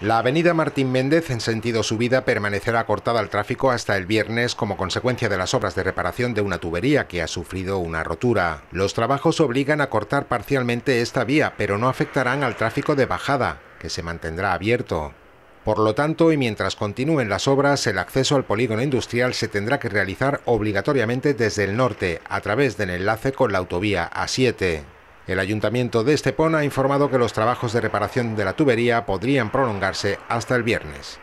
La avenida Martín Méndez en sentido subida permanecerá cortada al tráfico hasta el viernes como consecuencia de las obras de reparación de una tubería que ha sufrido una rotura. Los trabajos obligan a cortar parcialmente esta vía, pero no afectarán al tráfico de bajada, que se mantendrá abierto. Por lo tanto, y mientras continúen las obras, el acceso al polígono industrial se tendrá que realizar obligatoriamente desde el norte, a través del enlace con la autovía A7. El ayuntamiento de Estepona ha informado que los trabajos de reparación de la tubería podrían prolongarse hasta el viernes.